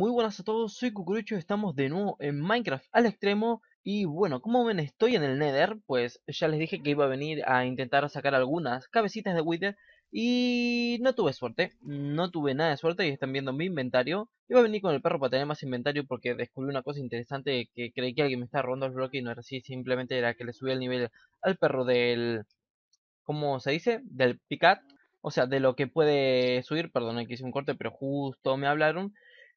muy buenas a todos, soy Cucurucho estamos de nuevo en Minecraft al extremo Y bueno, como ven estoy en el Nether, pues ya les dije que iba a venir a intentar sacar algunas cabecitas de Wither Y no tuve suerte, no tuve nada de suerte y están viendo mi inventario Iba a venir con el perro para tener más inventario porque descubrí una cosa interesante que creí que alguien me estaba robando el bloque y no era así Simplemente era que le subí el nivel al perro del... ¿cómo se dice? Del Picat o sea, de lo que puede subir, perdón, que hice un corte, pero justo me hablaron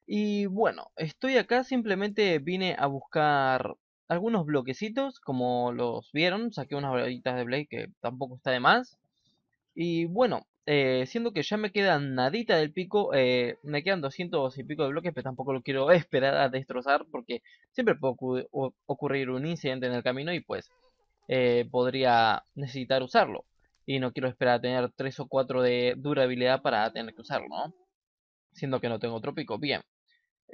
y bueno, estoy acá, simplemente vine a buscar algunos bloquecitos, como los vieron, saqué unas bolitas de Blade que tampoco está de más. Y bueno, eh, siendo que ya me quedan nadita del pico, eh, me quedan 200 y pico de bloques, pero tampoco lo quiero esperar a destrozar porque siempre puede ocurrir, un incidente en el camino y pues eh, podría necesitar usarlo. Y no quiero esperar a tener 3 o 4 de durabilidad para tener que usarlo, ¿no? Siendo que no tengo otro pico. Bien.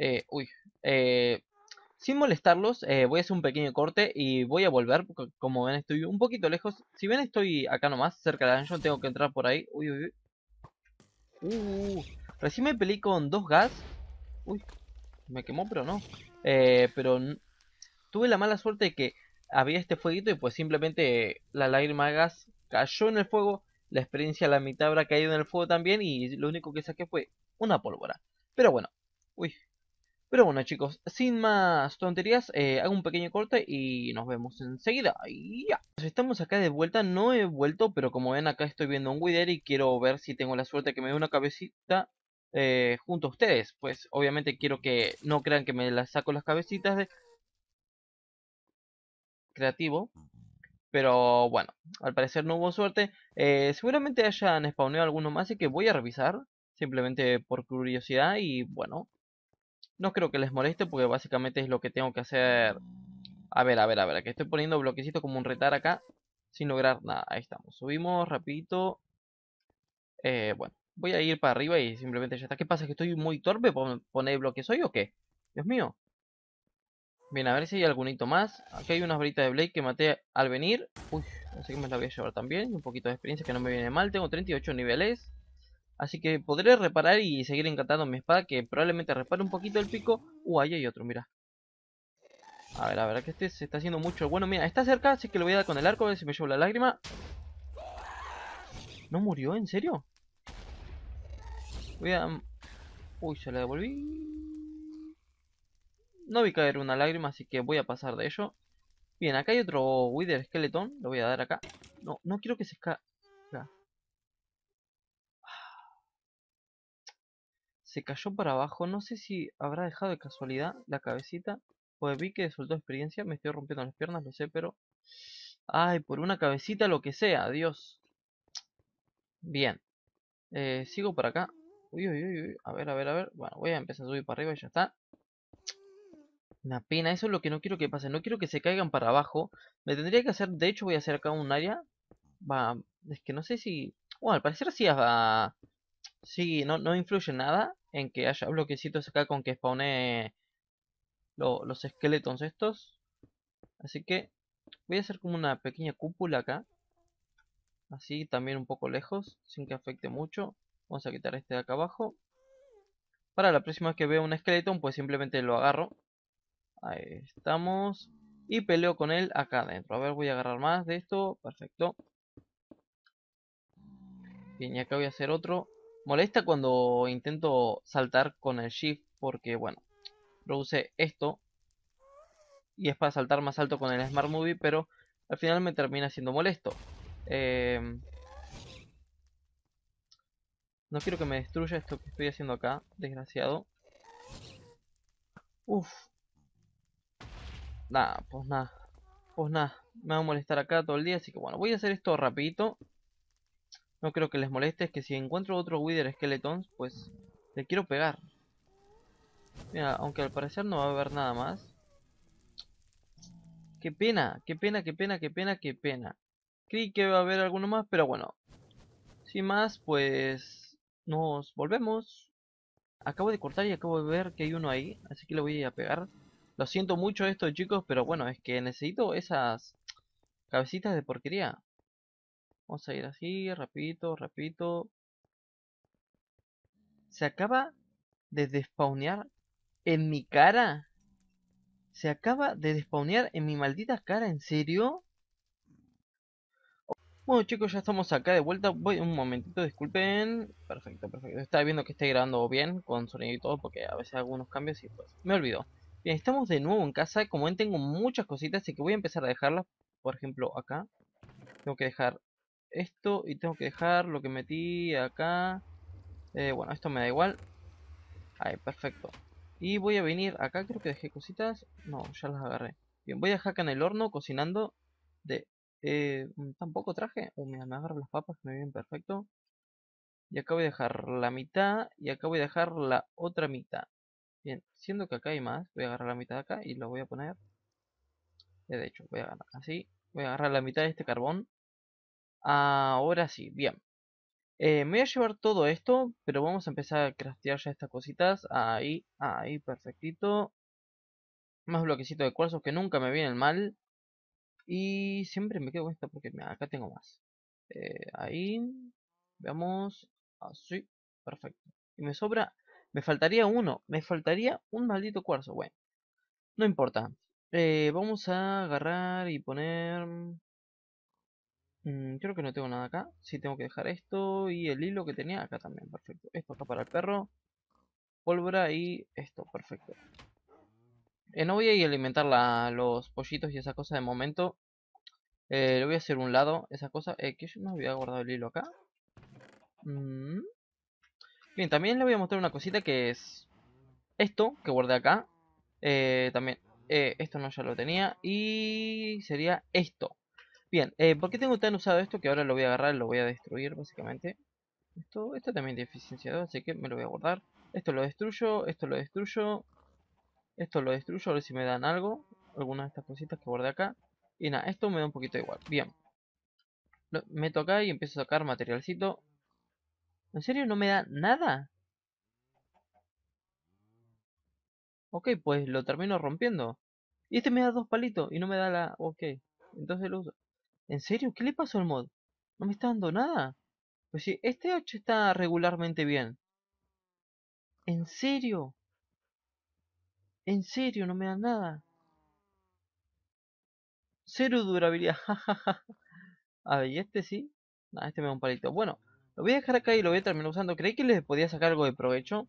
Eh, uy. Eh, sin molestarlos, eh, voy a hacer un pequeño corte y voy a volver. Porque como ven, estoy un poquito lejos. Si ven, estoy acá nomás, cerca de la Tengo que entrar por ahí. Uy, uy, uy. Uh, recién me peleé con dos gas. Uy, me quemó, pero no. Eh, pero tuve la mala suerte de que había este fueguito y pues simplemente la lágrima gas cayó en el fuego. La experiencia la mitad habrá caído en el fuego también y lo único que saqué fue una pólvora. Pero bueno, uy, pero bueno chicos, sin más tonterías, eh, hago un pequeño corte y nos vemos enseguida. pues Estamos acá de vuelta, no he vuelto, pero como ven acá estoy viendo un Wither y quiero ver si tengo la suerte que me dé una cabecita eh, junto a ustedes. Pues obviamente quiero que no crean que me las saco las cabecitas de... Creativo. Pero bueno, al parecer no hubo suerte. Eh, seguramente hayan spawneado alguno más y que voy a revisar. Simplemente por curiosidad y bueno, no creo que les moleste porque básicamente es lo que tengo que hacer. A ver, a ver, a ver. que estoy poniendo bloquecitos como un retar acá. Sin lograr nada. Ahí estamos. Subimos rapidito. Eh, bueno. Voy a ir para arriba y simplemente ya está. ¿Qué pasa? ¿Que estoy muy torpe por poner bloques hoy o qué? Dios mío. Bien, a ver si hay algunito más. Aquí hay unas varitas de Blade que maté al venir. Uy, así que me las voy a llevar también. Un poquito de experiencia que no me viene mal. Tengo 38 niveles. Así que podré reparar y seguir encantando mi espada, que probablemente repare un poquito el pico. Uh, ahí hay otro, mira. A ver, a ver, que este se está haciendo mucho. Bueno, mira, está cerca, así que lo voy a dar con el arco, a ver si me llevo la lágrima. ¿No murió? ¿En serio? Voy a... Mm, uy, se la devolví. No vi caer una lágrima, así que voy a pasar de ello. Bien, acá hay otro Wither Skeleton. Lo voy a dar acá. No, no quiero que se escape. Se cayó para abajo, no sé si habrá dejado de casualidad la cabecita Pues vi que soltó experiencia. Me estoy rompiendo las piernas, lo sé, pero... Ay, por una cabecita lo que sea, adiós. Bien. Eh, sigo por acá. Uy, uy, uy, A ver, a ver, a ver. Bueno, voy a empezar a subir para arriba y ya está. Una pena, eso es lo que no quiero que pase. No quiero que se caigan para abajo. Me tendría que hacer, de hecho voy a hacer acá un área. Va, es que no sé si... Bueno, al parecer sí, va... Ah, sí no, no influye nada en que haya bloquecitos acá con que spawné los esqueletos estos. Así que voy a hacer como una pequeña cúpula acá. Así también un poco lejos, sin que afecte mucho. Vamos a quitar este de acá abajo. Para la próxima vez que vea un esqueleto, pues simplemente lo agarro. Ahí estamos. Y peleo con él acá adentro. A ver, voy a agarrar más de esto. Perfecto. Bien, y acá voy a hacer otro. Molesta cuando intento saltar con el shift porque, bueno, produce esto. Y es para saltar más alto con el Smart Movie, pero al final me termina siendo molesto. Em, no quiero que me destruya esto que estoy haciendo acá, desgraciado. Uf. Nada, pues nada. Pues nada, me va a molestar acá todo el día, así que bueno, voy a hacer esto rapidito. No creo que les moleste, es que si encuentro otro Wither Skeletons, pues le quiero pegar. Mira, aunque al parecer no va a haber nada más. Qué pena, qué pena, qué pena, qué pena, qué pena. Creí que va a haber alguno más, pero bueno. Sin más, pues nos volvemos. Acabo de cortar y acabo de ver que hay uno ahí, así que lo voy a pegar. Lo siento mucho esto chicos, pero bueno, es que necesito esas cabecitas de porquería. Vamos a ir así, repito, repito. Se acaba de despawnear en mi cara. Se acaba de despawnear en mi maldita cara, ¿en serio? Bueno chicos, ya estamos acá de vuelta, voy un momentito, disculpen Perfecto, perfecto, estaba viendo que estoy grabando bien con sonido y todo porque a veces hago unos cambios y pues me olvidó. Bien, estamos de nuevo en casa, como ven tengo muchas cositas así que voy a empezar a dejarlas Por ejemplo acá, tengo que dejar esto y tengo que dejar lo que metí acá. Eh, bueno, esto me da igual. Ahí, perfecto. Y voy a venir acá, creo que dejé cositas. No, ya las agarré. Bien, voy a dejar acá en el horno cocinando de... Eh, mm, Tampoco traje. Oh, mira, me agarro las papas que me vienen perfecto. Y acá voy a dejar la mitad y acá voy a dejar la otra mitad. Bien, siendo que acá hay más, voy a agarrar la mitad de acá y lo voy a poner. Eh, de hecho, voy a agarrar así. Voy a agarrar la mitad de este carbón Ahora sí, bien. Eh, me voy a llevar todo esto, pero vamos a empezar a craftear ya estas cositas. Ahí, ahí, perfectito. Más bloquecito de cuarzo que nunca me el mal. Y siempre me quedo con esta porque acá tengo más. Eh, ahí, veamos. Así, ah, perfecto. Y me sobra, me faltaría uno, me faltaría un maldito cuarzo. Bueno, no importa. Eh, vamos a agarrar y poner Mm, creo que no tengo nada acá. Sí, tengo que dejar esto y el hilo que tenía acá también. Perfecto. Esto acá para el perro. Pólvora y esto. Perfecto. Eh, no voy a ir a alimentar los pollitos y esas cosas de momento. Eh, le voy a hacer un lado esas cosa Eh, que yo no había guardado el hilo acá. Mm. Bien, también le voy a mostrar una cosita que es esto que guardé acá. Eh, también eh, esto no ya lo tenía. Y sería esto. Bien, eh, ¿por qué tengo tan usado esto? Que ahora lo voy a agarrar, lo voy a destruir básicamente. Esto, esto también tiene eficiencia 2, así que me lo voy a guardar. Esto lo destruyo, esto lo destruyo. Esto lo destruyo, a ver si me dan algo. Algunas de estas cositas que guardé acá. Y nada, esto me da un poquito igual. Bien. me meto acá y empiezo a sacar materialcito. ¿En serio no me da nada? Ok, pues lo termino rompiendo. Y este me da dos palitos y no me da la... Ok, entonces lo uso. ¿En serio? ¿Qué le pasó al mod? ¿No me está dando nada? Pues sí, este 8 está regularmente bien. ¿En serio? ¿En serio? No me da nada. Cero durabilidad. a ver, ¿y este sí? Ah, este me da un palito. Bueno, lo voy a dejar acá y lo voy a terminar usando. Creí que les podía sacar algo de provecho.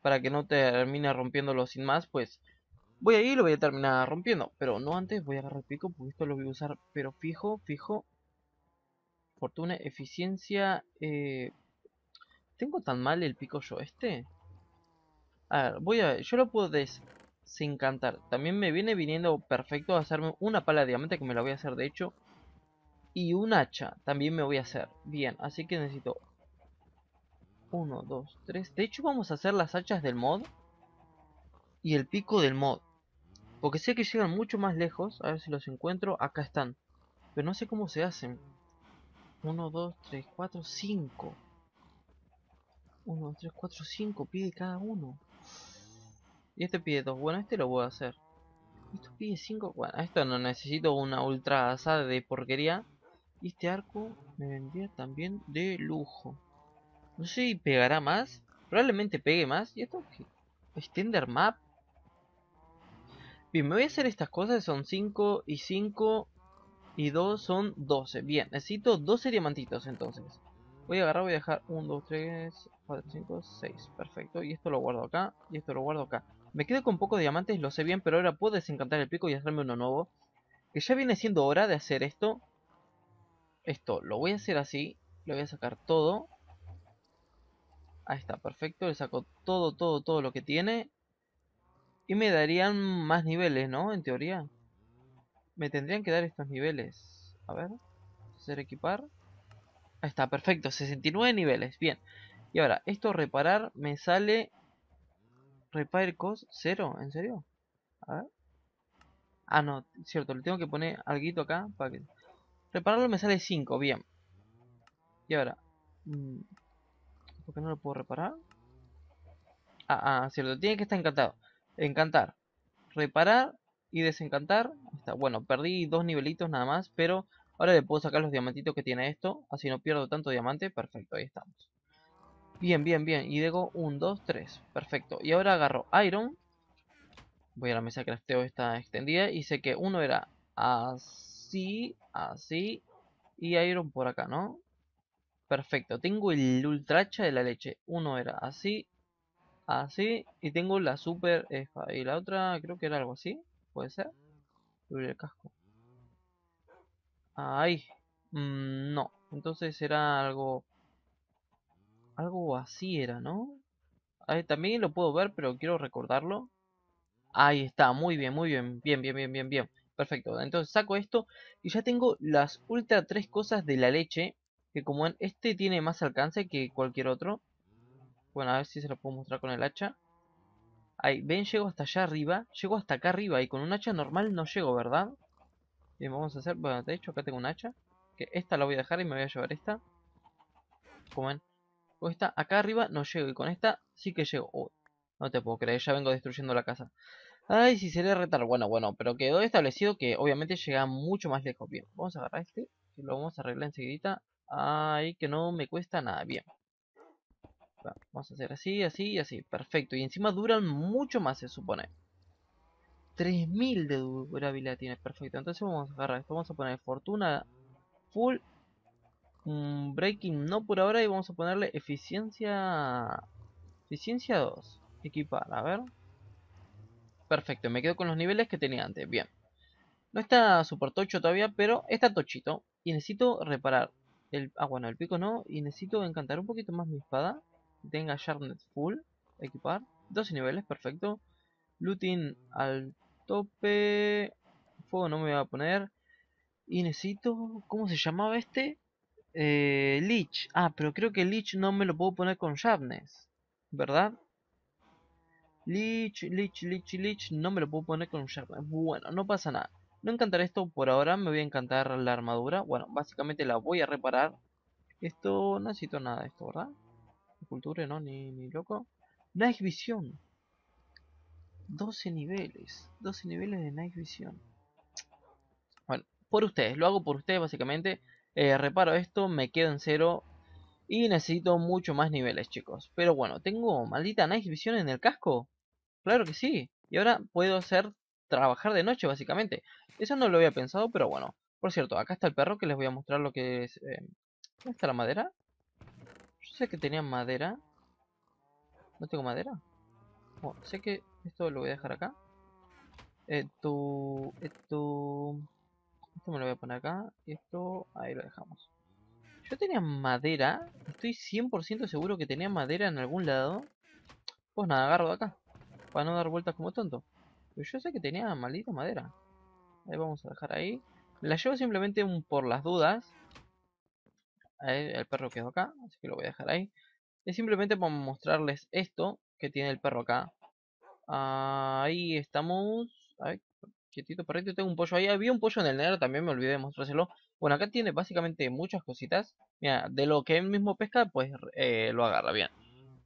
Para que no termine rompiéndolo sin más, pues... Voy a ir y lo voy a terminar rompiendo. Pero no antes voy a agarrar el pico porque esto lo voy a usar. Pero fijo, fijo. Fortuna, eficiencia. Eh. ¿Tengo tan mal el pico yo este? A ver, voy a ver. Yo lo puedo desencantar. También me viene viniendo perfecto a hacerme una pala de diamante que me la voy a hacer de hecho. Y un hacha también me voy a hacer. Bien, así que necesito... Uno, dos, tres. De hecho vamos a hacer las hachas del mod. Y el pico del mod. Porque sé que llegan mucho más lejos. A ver si los encuentro. Acá están. Pero no sé cómo se hacen. 1, 2, 3, 4, 5. 1, 2, 3, 4, 5. Pide cada uno. Y este pide 2. Bueno, este lo voy a hacer. Esto pide 5. Bueno, esto no necesito una ultra asada de porquería. Y este arco me vendría también de lujo. No sé si pegará más. Probablemente pegue más. ¿Y esto qué? ¿Extender map? Bien, me voy a hacer estas cosas, son 5 y 5 y 2 son 12. Bien, necesito 12 diamantitos entonces. Voy a agarrar, voy a dejar 1, 2, 3, 4, 5, 6. Perfecto, y esto lo guardo acá, y esto lo guardo acá. Me quedo con pocos diamantes, lo sé bien, pero ahora puedo desencantar el pico y hacerme uno nuevo. Que ya viene siendo hora de hacer esto. Esto, lo voy a hacer así, le voy a sacar todo. Ahí está, perfecto, le saco todo, todo, todo lo que tiene. Y me darían más niveles, ¿no? En teoría. Me tendrían que dar estos niveles. A ver. Hacer equipar. Ahí está, perfecto. 69 niveles. Bien. Y ahora, esto reparar me sale... Repair cost 0. ¿En serio? A ver. Ah, no. Cierto, le tengo que poner algo acá para que... Repararlo me sale 5. Bien. Y ahora... Mm, ¿Por qué no lo puedo reparar? ah, ah cierto. Tiene que estar encantado. Encantar. Reparar y desencantar. Está. Bueno, perdí dos nivelitos nada más, pero ahora le puedo sacar los diamantitos que tiene esto. Así no pierdo tanto diamante. Perfecto, ahí estamos. Bien, bien, bien. Y digo 1, 2, 3. Perfecto. Y ahora agarro Iron. Voy a la mesa de crafteo esta extendida. Y sé que uno era así, así. Y Iron por acá, ¿no? Perfecto. Tengo el ultracha de la leche. Uno era así, Así. Ah, y tengo la super Y la otra creo que era algo así. ¿Puede ser? el casco. Ahí. Mm, no. Entonces era algo... Algo así era, ¿no? Ahí también lo puedo ver, pero quiero recordarlo. Ahí está. Muy bien, muy bien. Bien, bien, bien, bien, bien. Perfecto. Entonces saco esto. Y ya tengo las ultra tres cosas de la leche. Que como en este tiene más alcance que cualquier otro. Bueno, a ver si se lo puedo mostrar con el hacha. Ahí, ven, llego hasta allá arriba. Llego hasta acá arriba. Y con un hacha normal no llego, ¿verdad? Bien, vamos a hacer... Bueno, de hecho acá tengo un hacha. Que esta la voy a dejar y me voy a llevar esta. Como ven. Con esta acá arriba no llego. Y con esta sí que llego. no te puedo creer, ya vengo destruyendo la casa. Ay, si le retar. Bueno, bueno, pero quedó establecido que obviamente llega mucho más lejos. Bien, vamos a agarrar este. Y lo vamos a arreglar enseguidita. Ay, que no me cuesta nada. Bien. Vamos a hacer así, así y así. Perfecto. Y encima duran mucho más, se supone. 3000 de durabilidad tiene Perfecto. Entonces vamos a agarrar esto. Vamos a poner fortuna full. Mm, breaking no por ahora. Y vamos a ponerle eficiencia... Eficiencia 2. Equipar. A ver. Perfecto. Me quedo con los niveles que tenía antes. Bien. No está super tocho todavía, pero está tochito. Y necesito reparar el... Ah, bueno, el pico no. Y necesito encantar un poquito más mi espada. Tenga sharpness full. Equipar. 12 niveles, perfecto. Looting al tope. Fuego no me voy a poner. Y necesito... ¿Cómo se llamaba este? Eh, Leech. Ah, pero creo que Lich no me lo puedo poner con Sharpness. ¿Verdad? Lich, Lich, Leech, Lich. No me lo puedo poner con Sharpness. Bueno, no pasa nada. No encantaré esto por ahora. Me voy a encantar la armadura. Bueno, básicamente la voy a reparar. Esto... No necesito nada esto, ¿verdad? cultura, ¿no? Ni, ni loco. Night Vision. 12 niveles. 12 niveles de Night Vision. Bueno, por ustedes. Lo hago por ustedes, básicamente. Eh, reparo esto, me quedo en cero. Y necesito mucho más niveles, chicos. Pero bueno, tengo maldita Night Vision en el casco. Claro que sí. Y ahora puedo hacer trabajar de noche, básicamente. Eso no lo había pensado, pero bueno. Por cierto, acá está el perro que les voy a mostrar lo que es... Eh, ¿Dónde está la madera? sé que tenía madera. ¿No tengo madera? sé que esto lo voy a dejar acá. Esto, eh, esto, eh, esto me lo voy a poner acá. Y esto, ahí lo dejamos. Yo tenía madera. Estoy 100% seguro que tenía madera en algún lado. Pues nada, agarro de acá. Para no dar vueltas como tonto. Pero yo sé que tenía maldita madera. Ahí vamos a dejar ahí. La llevo simplemente por las dudas el perro quedó acá, así que lo voy a dejar ahí. Es simplemente para mostrarles esto que tiene el perro acá. Ahí estamos. A ver, quietito tengo un pollo ahí. Había un pollo en el negro también, me olvidé de mostrárselo. Bueno, acá tiene básicamente muchas cositas. Mira, de lo que él mismo pesca, pues eh, lo agarra bien.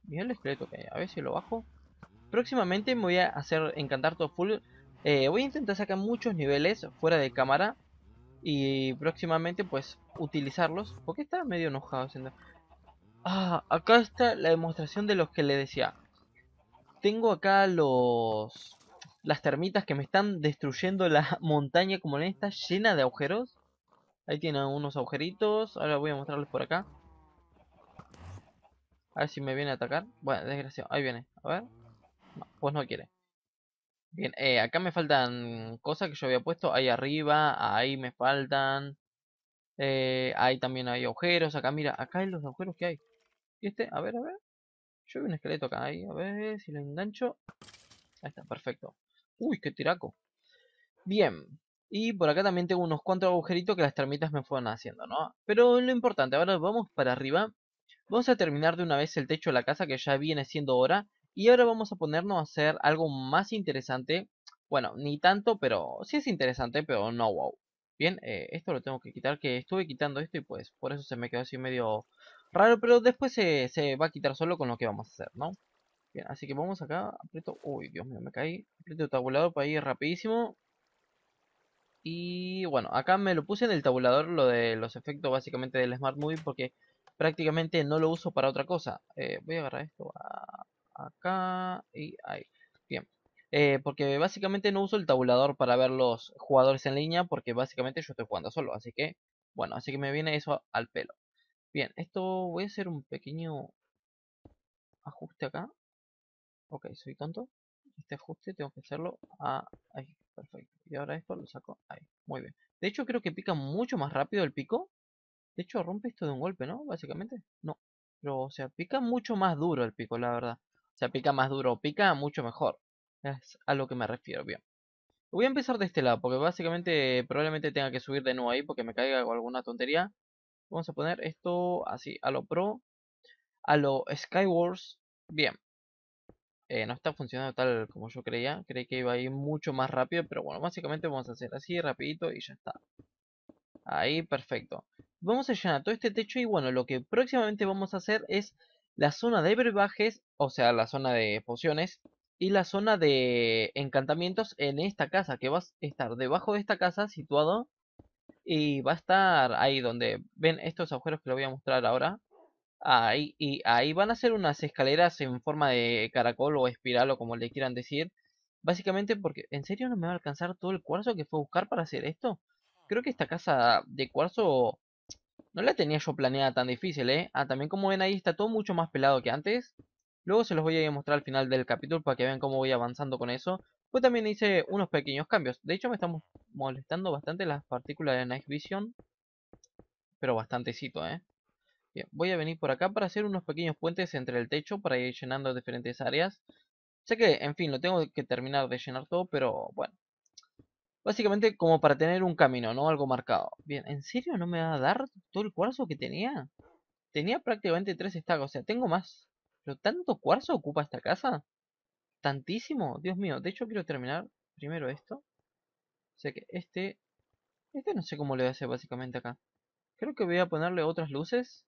Mira el esqueleto que hay, a ver si lo bajo. Próximamente me voy a hacer encantar todo full. Eh, voy a intentar sacar muchos niveles fuera de cámara y próximamente pues utilizarlos porque está medio enojado haciendo ah acá está la demostración de los que le decía tengo acá los las termitas que me están destruyendo la montaña como en esta llena de agujeros ahí tienen unos agujeritos ahora voy a mostrarles por acá a ver si me viene a atacar bueno desgraciado ahí viene a ver pues no quiere Bien, eh, acá me faltan cosas que yo había puesto. Ahí arriba, ahí me faltan. Eh, ahí también hay agujeros. Acá, mira, acá hay los agujeros que hay. ¿Y este? A ver, a ver. Yo veo un esqueleto acá. Ahí, a ver si lo engancho. Ahí está, perfecto. Uy, qué tiraco. Bien. Y por acá también tengo unos cuantos agujeritos que las termitas me fueron haciendo, ¿no? Pero lo importante, ahora vamos para arriba. Vamos a terminar de una vez el techo de la casa que ya viene siendo hora. Y ahora vamos a ponernos a hacer algo más interesante. Bueno, ni tanto, pero sí es interesante, pero no wow. Bien, eh, esto lo tengo que quitar, que estuve quitando esto y pues por eso se me quedó así medio raro, pero después se, va a quitar solo con lo que vamos a hacer, ¿no? Bien, así que vamos acá, aprieto, uy, Dios mío, me caí, aprieto el tabulador para ir rapidísimo. Y bueno, acá me lo puse en el tabulador lo de los efectos básicamente del Smart Movie porque prácticamente no lo uso para otra cosa. Eh, voy a agarrar esto, a... Ah, acá y ahí. Bien. Eh, porque básicamente no uso el tabulador para ver los jugadores en línea porque básicamente yo estoy jugando solo. Así que, bueno, así que me viene eso al pelo. Bien, esto voy a hacer un pequeño ajuste acá. Ok, soy tonto. Este ajuste tengo que hacerlo a ahí. Perfecto. Y ahora esto lo saco ahí. Muy bien. De hecho, creo que pica mucho más rápido el pico. De hecho, rompe esto de un golpe, ¿no? Básicamente. No. Pero, o sea, pica mucho más duro el pico, la verdad. Se pica más duro o pica, mucho mejor. Es a lo que me refiero, bien. Voy a empezar de este lado, porque básicamente probablemente tenga que subir de nuevo ahí porque me caiga alguna tontería. Vamos a poner esto así, a lo pro, a lo Skywars. Bien. Eh, no está funcionando tal como yo creía. Creí que iba a ir mucho más rápido, pero bueno, básicamente vamos a hacer así, rapidito y ya está. Ahí, perfecto. Vamos a llenar todo este techo y bueno, lo que próximamente vamos a hacer es la zona de verbajes, o sea, la zona de pociones, y la zona de encantamientos en esta casa, que va a estar debajo de esta casa situado. Y va a estar ahí donde ven estos agujeros que lo voy a mostrar ahora. Ahí, y ahí van a ser unas escaleras en forma de caracol o espiral o como le quieran decir. Básicamente porque, ¿en serio no me va a alcanzar todo el cuarzo que fue a buscar para hacer esto? Creo que esta casa de cuarzo no la tenía yo planeada tan difícil, ¿eh? Ah, también como ven ahí está todo mucho más pelado que antes. Luego se los voy a mostrar al final del capítulo para que vean cómo voy avanzando con eso. Pues también hice unos pequeños cambios. De hecho me están molestando bastante las partículas de Night Vision. Pero bastantecito, ¿eh? Bien, voy a venir por acá para hacer unos pequeños puentes entre el techo para ir llenando diferentes áreas. Sé que, en fin, lo tengo que terminar de llenar todo, pero bueno, Básicamente como para tener un camino, ¿no? Algo marcado. Bien, ¿en serio no me va a dar todo el cuarzo que tenía? Tenía prácticamente tres estacas, o sea, tengo más. ¿Pero tanto cuarzo ocupa esta casa? ¿Tantísimo? Dios mío, de hecho quiero terminar primero esto. O sea que este... Este no sé cómo le voy a hacer básicamente acá. Creo que voy a ponerle otras luces.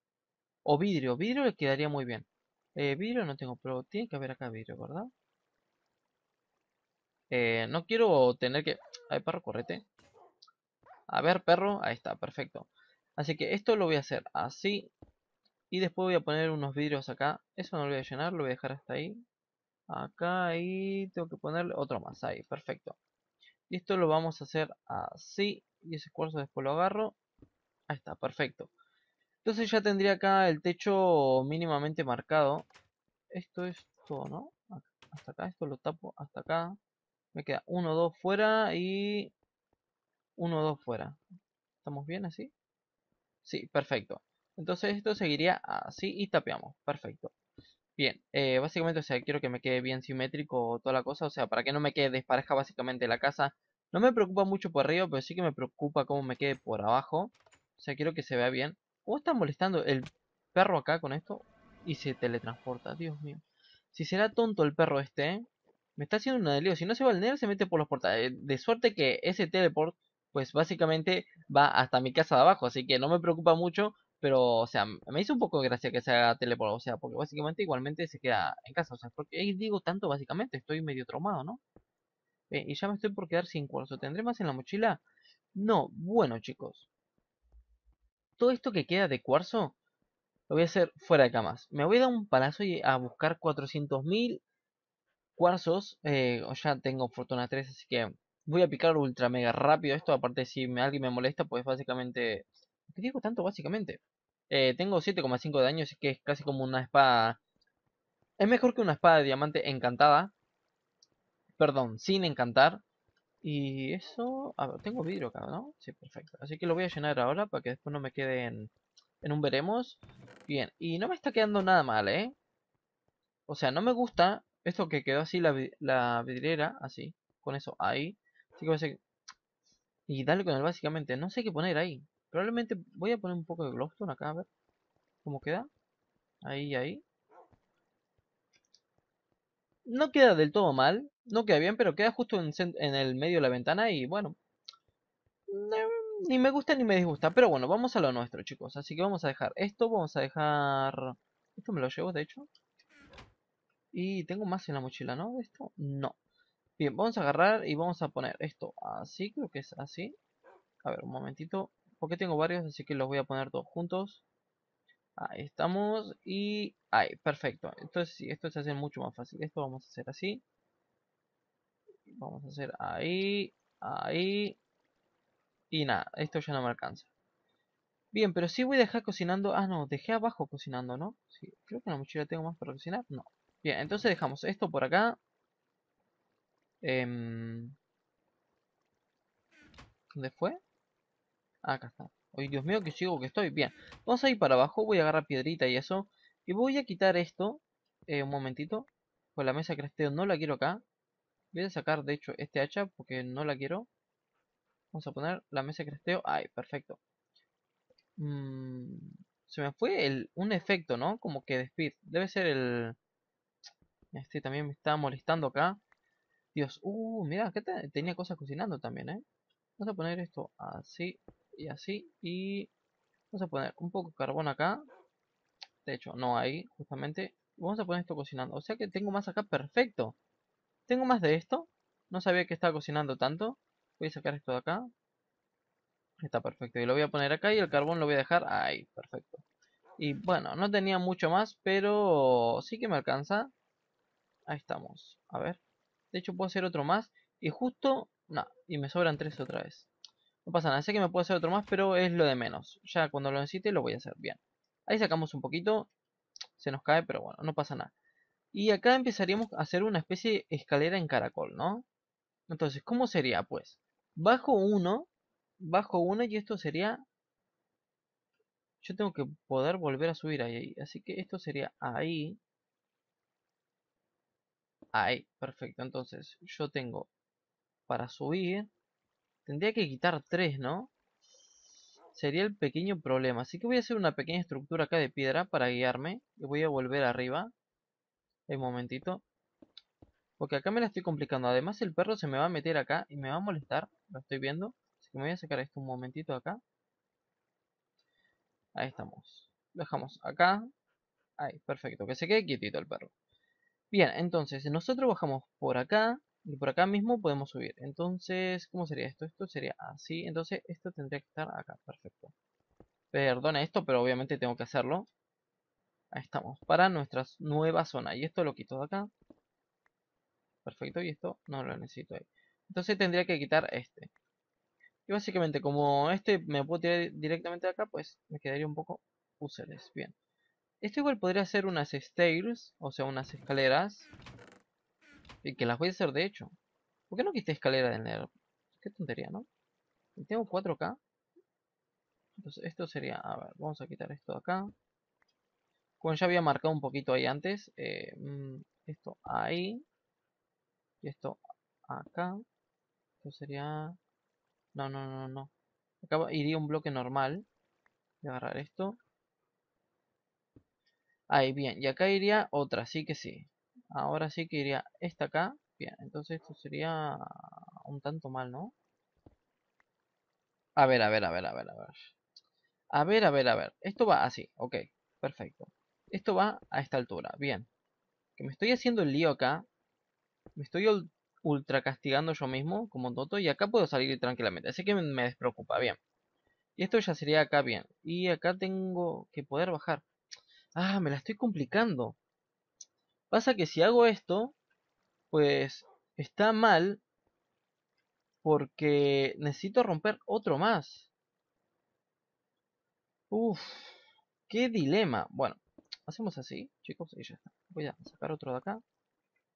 O vidrio, vidrio le quedaría muy bien. Eh, vidrio no tengo, pero tiene que haber acá vidrio, ¿verdad? Eh, no quiero tener que... Ay, perro, correte. A ver, perro. Ahí está, perfecto. Así que esto lo voy a hacer así. Y después voy a poner unos vidrios acá. Eso no lo voy a llenar, lo voy a dejar hasta ahí. Acá y tengo que ponerle otro más. Ahí, perfecto. Y esto lo vamos a hacer así. Y ese cuarzo después lo agarro. Ahí está, perfecto. Entonces ya tendría acá el techo mínimamente marcado. Esto es todo, ¿no? Hasta acá, esto lo tapo hasta acá. Me queda 1, 2 fuera y 1, 2 fuera. ¿Estamos bien así? Sí, perfecto. Entonces esto seguiría así y tapeamos. Perfecto. Bien, eh, básicamente, o sea, quiero que me quede bien simétrico toda la cosa. O sea, para que no me quede despareja básicamente la casa. No me preocupa mucho por arriba, pero sí que me preocupa cómo me quede por abajo. O sea, quiero que se vea bien. ¿Cómo está molestando el perro acá con esto? Y se teletransporta, Dios mío. Si será tonto el perro este, ¿eh? Me está haciendo una lío. Si no se va al Nether, se mete por los portales. Eh, de suerte que ese teleport, pues básicamente va hasta mi casa de abajo. Así que no me preocupa mucho. Pero, o sea, me hizo un poco gracia que se haga teleport. O sea, porque básicamente igualmente se queda en casa. O sea, porque digo tanto básicamente. Estoy medio traumado, ¿no? y ya me estoy por quedar sin cuarzo. ¿Tendré más en la mochila? No. Bueno, chicos. Todo esto que queda de cuarzo lo voy a hacer fuera de camas. Me voy a dar un palazo y a buscar 400.000 cuarzos. Eh, ya tengo fortuna 3, así que voy a picar ultra mega rápido esto. Aparte, si alguien me molesta, pues básicamente... ¿Qué digo tanto básicamente? Eh, tengo 7,5 de daño, así que es casi como una espada... Es mejor que una espada de diamante encantada. Perdón, sin encantar. Y eso... A ver, tengo vidrio acá, ¿no? Sí, perfecto. Así que lo voy a llenar ahora para que después no me quede en, en un veremos. Bien, y no me está quedando nada mal, ¿eh? O sea, no me gusta esto que quedó así, la, vidriera, así, con eso ahí. Así que ser... Y dale con él básicamente. No sé qué poner ahí. Probablemente voy a poner un poco de glowstone acá, a ver cómo queda. Ahí, ahí. No queda del todo mal. No queda bien, pero queda justo en, el medio de la ventana y bueno. Mm, ni me gusta ni me disgusta. Pero bueno, vamos a lo nuestro, chicos. Así que vamos a dejar esto. Vamos a dejar... Esto me lo llevo, de hecho. Y tengo más en la mochila, ¿no? Esto, no. Bien, vamos a agarrar y vamos a poner esto así, creo que es así. A ver, un momentito. Porque tengo varios, así que los voy a poner todos juntos. Ahí estamos. Y ahí, perfecto. Entonces, esto se hace mucho más fácil. Esto vamos a hacer así. Vamos a hacer ahí, ahí. Y nada, esto ya no me alcanza. Bien, pero si voy a dejar cocinando. Ah, no, dejé abajo cocinando, ¿no? Sí, creo que en la mochila tengo más para cocinar. No, Bien, entonces dejamos esto por acá. Em, ¿Dónde fue? Ah, acá está. Ay, Dios mío, que sigo que estoy. Bien, vamos a ir para abajo. Voy a agarrar piedrita y eso. Y voy a quitar esto. Eh, un momentito. Pues la mesa de cresteo no la quiero acá. Voy a sacar, de hecho, este hacha porque no la quiero. Vamos a poner la mesa de cresteo. Ay, perfecto. Mm, se me fue el, un efecto, ¿no? Como que de speed. Debe ser el este también me está molestando acá. Dios, uh, mira, que tenía cosas cocinando también, ¿eh? Vamos a poner esto así y así. Y vamos a poner un poco de carbón acá. De hecho, no ahí, justamente. Vamos a poner esto cocinando. O sea que tengo más acá, perfecto. Tengo más de esto. No sabía que estaba cocinando tanto. Voy a sacar esto de acá. Está perfecto. Y lo voy a poner acá y el carbón lo voy a dejar ahí. Perfecto. Y bueno, no tenía mucho más, pero sí que me alcanza. Ahí estamos. A ver. De hecho puedo hacer otro más. Y justo... No. Y me sobran tres otra vez. No pasa nada. Sé que me puedo hacer otro más, pero es lo de menos. Ya cuando lo necesite lo voy a hacer. Bien. Ahí sacamos un poquito. Se nos cae, pero bueno, no pasa nada. Y acá empezaríamos a hacer una especie de escalera en caracol, ¿no? Entonces, ¿cómo sería? Pues, bajo uno bajo uno y esto sería... Yo tengo que poder volver a subir ahí, así que esto sería ahí. Ahí, perfecto. Entonces, yo tengo para subir. Tendría que quitar tres, ¿no? Sería el pequeño problema. Así que voy a hacer una pequeña estructura acá de piedra para guiarme. Y voy a volver arriba. Un momentito. Porque acá me la estoy complicando. Además el perro se me va a meter acá y me va a molestar. Lo estoy viendo. Así que me voy a sacar esto un momentito acá. Ahí estamos. Lo dejamos acá. Ahí, perfecto. Que se quede quietito el perro. Bien, entonces nosotros bajamos por acá y por acá mismo podemos subir. Entonces, ¿cómo sería esto? Esto sería así. Entonces, esto tendría que estar acá. Perfecto. Perdona esto, pero obviamente tengo que hacerlo. Ahí estamos. Para nuestra nueva zona. Y esto lo quito de acá. Perfecto. Y esto no lo necesito ahí. Entonces tendría que quitar este. Y básicamente como este me puedo tirar directamente de acá, pues me quedaría un poco useless Bien. Esto igual podría ser unas stairs, o sea, unas escaleras. Y que las voy a hacer de hecho. ¿Por qué no quité escalera de Nerd? Qué tontería, ¿no? tengo 4K. Entonces esto sería... A ver, vamos a quitar esto de acá. Como ya había marcado un poquito ahí antes. Eh, mm, esto ahí. Y esto acá. Esto sería... No, no, no, no. Acá iría un bloque normal. Voy a agarrar esto. Ahí, bien. Y acá iría otra, sí que sí. Ahora sí que iría esta acá. Bien, entonces esto sería un tanto mal, ¿no? A ver, a ver, a ver, a ver, a ver. A ver, a ver, a ver. Esto va así, ok. Perfecto. Esto va a esta altura, bien. Que me estoy haciendo el lío acá. Me estoy ultra castigando yo mismo como toto y acá puedo salir tranquilamente. Así que me despreocupa, bien. Y esto ya sería acá, bien. Y acá tengo que poder bajar. Ah, me la estoy complicando. Pasa que si hago esto, pues está mal porque necesito romper otro más. Uf, qué dilema. Bueno, hacemos así, chicos, y ya está. Voy a sacar otro de acá.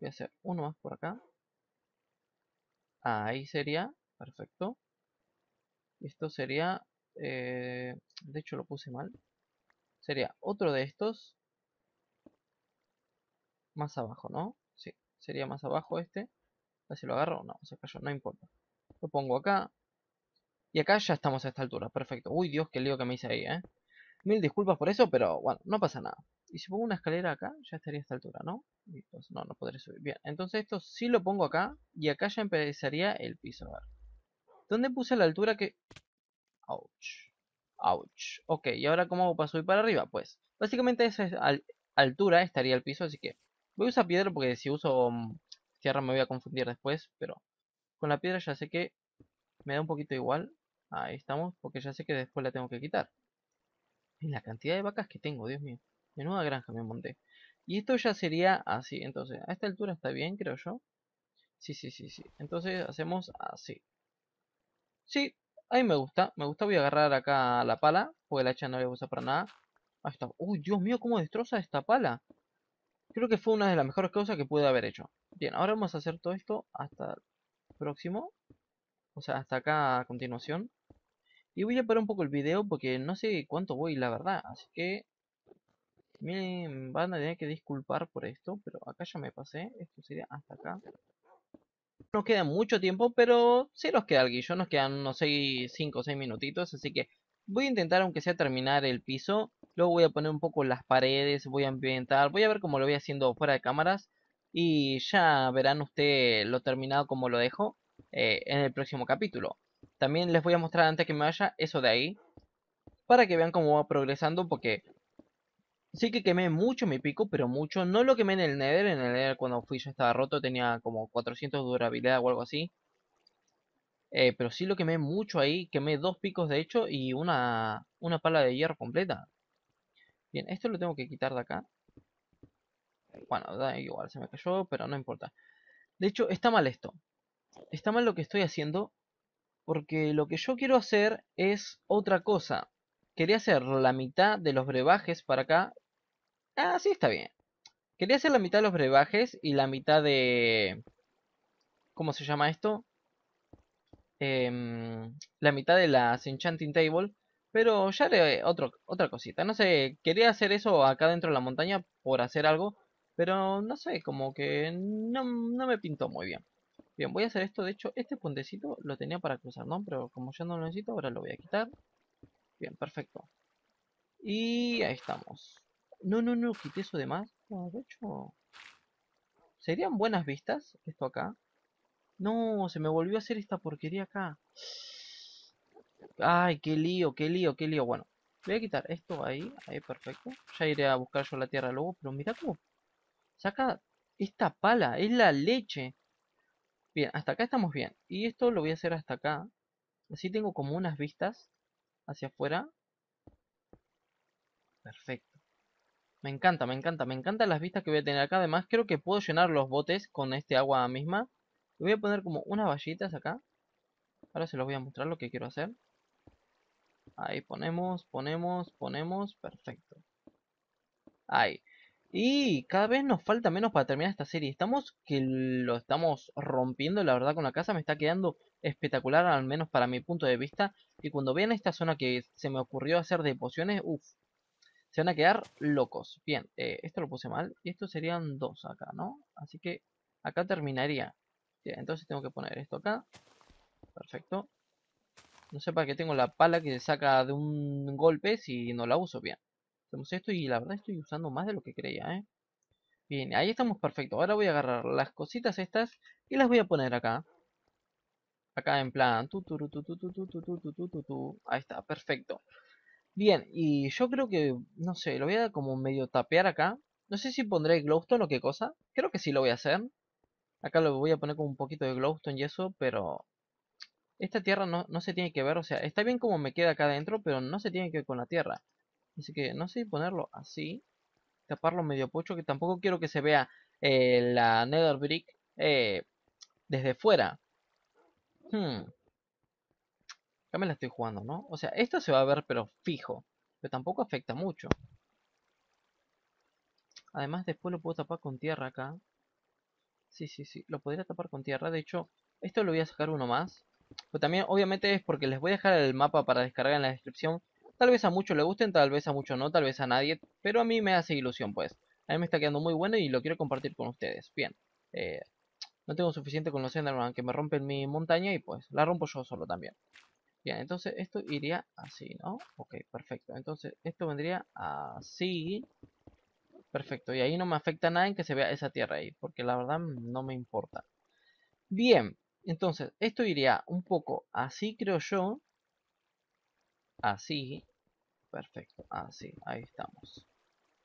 Voy a hacer uno más por acá. Ahí sería, perfecto. Esto sería, eh, de hecho lo puse mal. Sería otro de estos. Más abajo, ¿no? Sí, sería más abajo este. A ver si lo agarro. No, se cayó, no importa. Lo pongo acá. Y acá ya estamos a esta altura, perfecto. Uy, Dios, qué lío que me hice ahí, ¿eh? Mil disculpas por eso, pero bueno, no pasa nada. Y si pongo una escalera acá, ya estaría a esta altura, ¿no? Y pues no, no podré subir. Bien, entonces esto sí lo pongo acá. Y acá ya empezaría el piso. A ver. ¿Dónde puse la altura que...? Ouch. Ouch. Ok, ¿y ahora cómo paso para arriba? Pues básicamente esa altura estaría el piso, así que voy a usar piedra porque si uso mm, tierra me voy a confundir después, pero con la piedra ya sé que me da un poquito igual. Ahí estamos, porque ya sé que después la tengo que quitar. Y la cantidad de vacas que tengo, Dios mío. Menuda granja me monté. Y esto ya sería así, entonces a esta altura está bien, creo yo. Sí, sí, sí, sí. Entonces hacemos así. Sí, Ahí me gusta, me gusta. Voy a agarrar acá la pala, porque la hacha no voy a usar para nada. Ahí está. Uy, Dios mío, cómo destroza esta pala. Creo que fue una de las mejores cosas que pude haber hecho. Bien, ahora vamos a hacer todo esto hasta el próximo. O sea, hasta acá a continuación. Y voy a parar un poco el video porque no sé cuánto voy, la verdad. Así que... Me van a tener que disculpar por esto, pero acá ya me pasé. Esto sería hasta acá nos queda mucho tiempo, pero sí nos queda algo. Nos quedan unos 5 o 6 minutitos, así que voy a intentar, aunque sea terminar el piso. Luego voy a poner un poco las paredes, voy a ambientar, voy a ver cómo lo voy haciendo fuera de cámaras. Y ya verán ustedes lo terminado como lo dejo eh, en el próximo capítulo. También les voy a mostrar antes que me vaya eso de ahí. Para que vean cómo va progresando porque Sí que quemé mucho mi pico, pero mucho. No lo quemé en el Nether. En el Nether cuando fui ya estaba roto. Tenía como 400 de durabilidad o algo así. Eh, pero sí lo quemé mucho ahí. Quemé dos picos de hecho y una, una pala de hierro completa. Bien, esto lo tengo que quitar de acá. Bueno, da igual, se me cayó, pero no importa. De hecho, está mal esto. Está mal lo que estoy haciendo. Porque lo que yo quiero hacer es otra cosa. Quería hacer la mitad de los brebajes para acá Ah, sí, está bien. Quería hacer la mitad de los brebajes y la mitad de... ¿Cómo se llama esto? Em, la mitad de las Enchanting Table. Pero ya le otra cosita. No sé, quería hacer eso acá dentro de la montaña por hacer algo. Pero no sé, como que no, no me pintó muy bien. Bien, voy a hacer esto. De hecho, este puentecito lo tenía para cruzar, ¿no? Pero como ya no lo necesito, ahora lo voy a quitar. Bien, perfecto. Y ahí estamos. No, no, no, quité eso de más. de hecho... ¿Serían buenas vistas esto acá? No, se me volvió a hacer esta porquería acá. Ay, qué lío, qué lío, qué lío. Bueno, voy a quitar esto ahí. Ahí, perfecto. Ya iré a buscar yo la tierra luego. Pero mira cómo saca esta pala. Es la leche. Bien, hasta acá estamos bien. Y esto lo voy a hacer hasta acá. Así tengo como unas vistas hacia afuera. Perfecto. Me encanta, me encanta, me encantan las vistas que voy a tener acá. Además, creo que puedo llenar los botes con este agua misma. voy a poner como unas vallitas acá. Ahora se los voy a mostrar lo que quiero hacer. Ahí ponemos, ponemos, ponemos. Perfecto. Ahí. Y cada vez nos falta menos para terminar esta serie. Estamos que lo estamos rompiendo, la verdad, con la casa. Me está quedando espectacular, al menos para mi punto de vista. Y cuando vean esta zona que se me ocurrió hacer de pociones, uff, se van a quedar locos. Bien, esto lo puse mal. Y esto serían dos acá, ¿no? Así que acá terminaría. Bien, entonces tengo que poner esto acá. Perfecto. No sé para qué tengo la pala que se saca de un golpe si no la uso. Bien. Hacemos esto y la verdad estoy usando más de lo que creía, ¿eh? Bien, ahí estamos perfecto. Ahora voy a agarrar las cositas estas y las voy a poner acá. Acá en plan... Ahí está, perfecto. Bien, y yo creo que, no sé, lo voy a como medio tapear acá. No sé si pondré glowstone o qué cosa. Creo que sí lo voy a hacer. Acá lo voy a poner como un poquito de glowstone y eso, pero... Esta tierra no, no se tiene que ver, o sea, está bien como me queda acá adentro, pero no se tiene que ver con la tierra. Así que no sé ponerlo así. Taparlo medio pocho, que tampoco quiero que se vea eh, la nether brick eh, desde fuera. Hmm me la estoy jugando, ¿no? O sea, esto se va a ver pero fijo. Pero tampoco afecta mucho. Además después lo puedo tapar con tierra acá. Sí, sí, sí. Lo podría tapar con tierra. De hecho, esto lo voy a sacar uno más. Pero también obviamente es porque les voy a dejar el mapa para descargar en la descripción. Tal vez a muchos le gusten, tal vez a muchos no, tal vez a nadie. Pero a mí me hace ilusión pues. A mí me está quedando muy bueno y lo quiero compartir con ustedes. Bien. Eh, no tengo suficiente con los que me rompen mi montaña y pues la rompo yo solo también. Bien, entonces esto iría así, ¿no? Ok, perfecto. Entonces esto vendría así. Perfecto. Y ahí no me afecta nada en que se vea esa tierra ahí. Porque la verdad no me importa. Bien. Entonces esto iría un poco así, creo yo. Así. Perfecto. Así. Ahí estamos.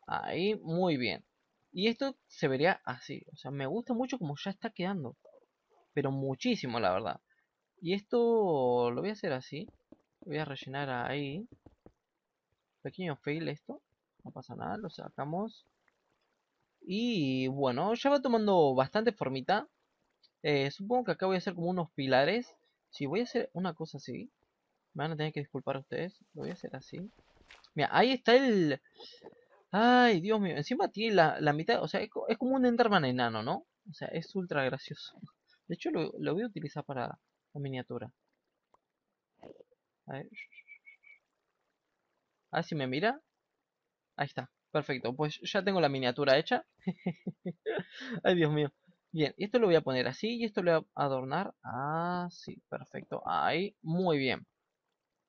Ahí. Muy bien. Y esto se vería así. O sea, me gusta mucho como ya está quedando. Pero muchísimo, la verdad. Y esto lo voy a hacer así. Voy a rellenar ahí. Pequeño fail esto. No pasa nada, lo sacamos. Y bueno, ya va tomando bastante formita. Eh, supongo que acá voy a hacer como unos pilares. Si voy a hacer una cosa así. Me van a tener que disculpar a ustedes. Lo voy a hacer así. Mira, ahí está el... Ay, Dios mío. Encima tiene la, mitad... O sea, es, como un Enderman enano, ¿no? O sea, es ultra gracioso. De hecho, lo, lo voy a utilizar para, la miniatura. A me mira. Ahí está. Perfecto. Pues ya tengo la miniatura hecha. Ay, Dios mío. Bien, esto lo voy a poner así y esto lo voy a adornar así, perfecto, ahí, muy bien.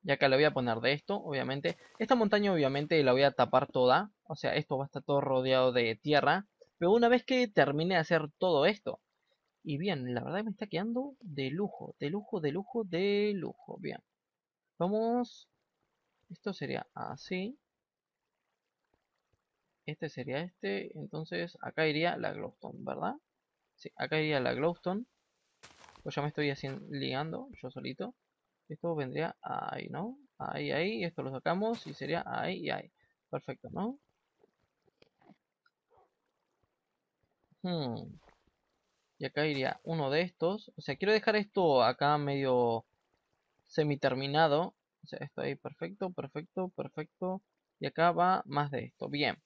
Y acá le voy a poner de esto, obviamente. Esta montaña obviamente la voy a tapar toda, o sea, esto va a estar todo rodeado de tierra. Pero una vez que termine de hacer todo esto, y bien, la verdad me está quedando de lujo, de lujo, de lujo, de lujo. Bien. Vamos. Esto sería así. Este sería este. Entonces acá iría la glowstone, ¿verdad? Sí, acá iría la glowstone. Pues ya me estoy así ligando yo solito. Esto vendría ahí, ¿no? Ahí, ahí. Esto lo sacamos y sería ahí y ahí. Perfecto, ¿no? Hmm. Y acá iría uno de estos. O sea, quiero dejar esto acá medio semiterminado. O sea, esto ahí perfecto, perfecto, perfecto. Y acá va más de esto. Bien.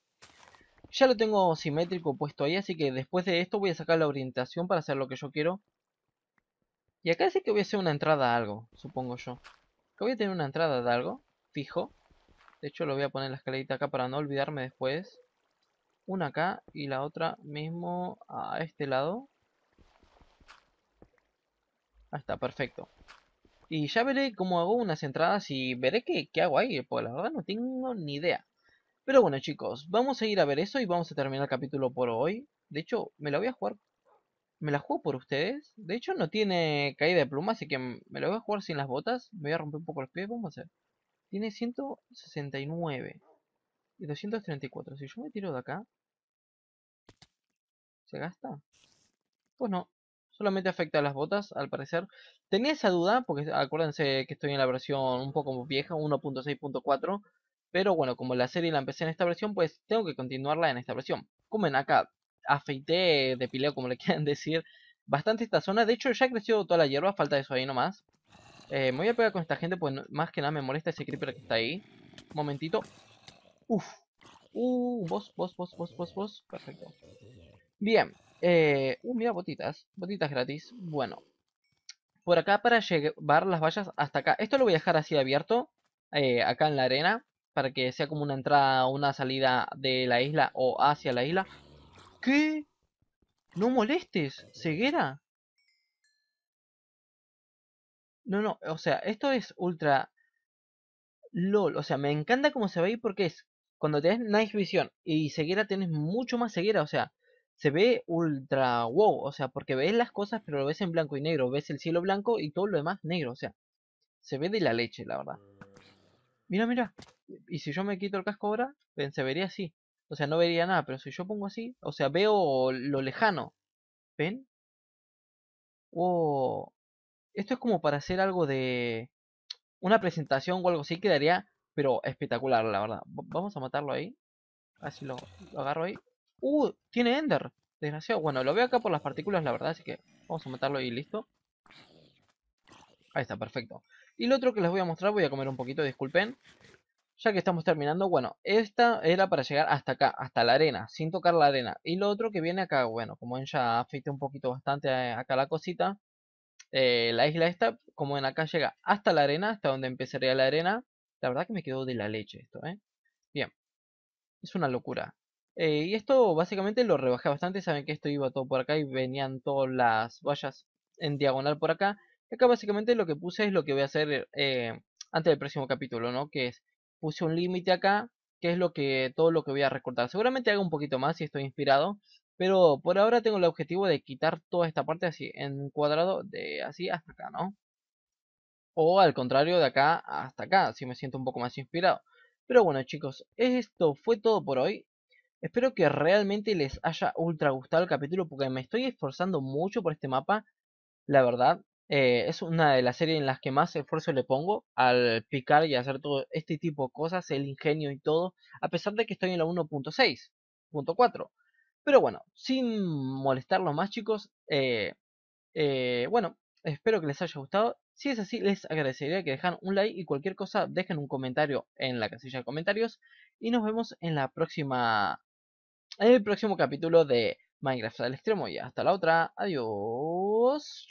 Ya lo tengo simétrico puesto ahí, así que después de esto voy a sacar la orientación para hacer lo que yo quiero. Y acá sí que voy a hacer una entrada a algo, supongo yo. que voy a tener una entrada de algo, fijo. De hecho, lo voy a poner la escalerita acá para no olvidarme después. Una acá y la otra mismo a este lado. Ah, está, perfecto. Y ya veré cómo hago unas entradas y veré qué, hago ahí, porque la verdad no tengo ni idea. Pero bueno chicos, vamos a ir a ver eso y vamos a terminar el capítulo por hoy. De hecho, me la voy a jugar. Me la juego por ustedes. De hecho, no tiene caída de pluma, así que me la voy a jugar sin las botas. Me voy a romper un poco los pies, vamos a hacer. Tiene 169 y 234. Si yo me tiro de acá, ¿se gasta? Pues no solamente afecta a las botas, al parecer. Tenía esa duda, porque acuérdense que estoy en la versión un poco vieja, 1.6.4. Pero bueno, como la serie la empecé en esta versión, pues tengo que continuarla en esta versión. Como ven acá, afeité, depileo, como le quieran decir, bastante esta zona. De hecho, ya crecido toda la hierba, falta eso ahí nomás. Eh, me voy a pegar con esta gente, pues más que nada me molesta ese creeper que está ahí. Un momentito. Uf. Uh, vos, vos, vos, vos, vos, vos. Perfecto. Bien, eh, uh, mira, botitas. Botitas gratis. Bueno. Por acá para llevar las vallas hasta acá. Esto lo voy a dejar así abierto. Eh, acá en la arena. Para que sea como una entrada o una salida de la isla o hacia la isla. ¿Qué? No molestes. Ceguera. No, no. O sea, esto es ultra... LOL. O sea, me encanta cómo se ve ahí porque es... Cuando tenés Nice Vision y ceguera tenés mucho más ceguera. O sea, se ve ultra wow, o sea, porque ves las cosas, pero lo ves en blanco y negro, ves el cielo blanco y todo lo demás negro, o sea, se ve de la leche, la verdad. Mira, mira, y si yo me quito el casco ahora, ven, se vería así, o sea, no vería nada, pero si yo pongo así, o sea, veo lo lejano, ¿ven? Wow, esto es como para hacer algo de una presentación o algo así, quedaría, pero espectacular, la verdad. Vamos a matarlo ahí, así lo, lo agarro ahí. Uh, tiene Ender. Desgraciado. Bueno, lo veo acá por las partículas, la verdad, así que vamos a matarlo y listo. Ahí está, perfecto. Y lo otro que les voy a mostrar, voy a comer un poquito, disculpen. Ya que estamos terminando, bueno, esta era para llegar hasta acá, hasta la arena, sin tocar la arena. Y lo otro que viene acá, bueno, como ya afeité un poquito bastante eh, acá la cosita, eh, la isla esta, como en acá, llega hasta la arena, hasta donde empezaría la arena. La verdad que me quedó de la leche esto, ¿eh? Bien. Es una locura. Eh, y esto básicamente lo rebajé bastante, saben que esto iba todo por acá y venían todas las vallas en diagonal por acá. acá básicamente lo que puse es lo que voy a hacer eh, antes del próximo capítulo, ¿no? Que es, puse un límite acá, que es lo que todo lo que voy a recortar. Seguramente hago un poquito más si estoy inspirado, pero por ahora tengo el objetivo de quitar toda esta parte así, en cuadrado, de así hasta acá, ¿no? O al contrario, de acá hasta acá, si me siento un poco más inspirado. Pero bueno chicos, esto fue todo por hoy. Espero que realmente les haya ultra gustado el capítulo porque me estoy esforzando mucho por este mapa. La verdad, eh, es una de las series en las que más esfuerzo le pongo al picar y hacer todo este tipo de cosas, el ingenio y todo, a pesar de que estoy en la 1.6.4. Pero bueno, sin molestarlo más chicos, eh, eh, bueno, espero que les haya gustado. Si es así, les agradecería que dejan un like y cualquier cosa dejen un comentario en la casilla de comentarios. Y nos vemos en la próxima en el próximo capítulo de Minecraft al extremo. Y hasta la otra. Adiós.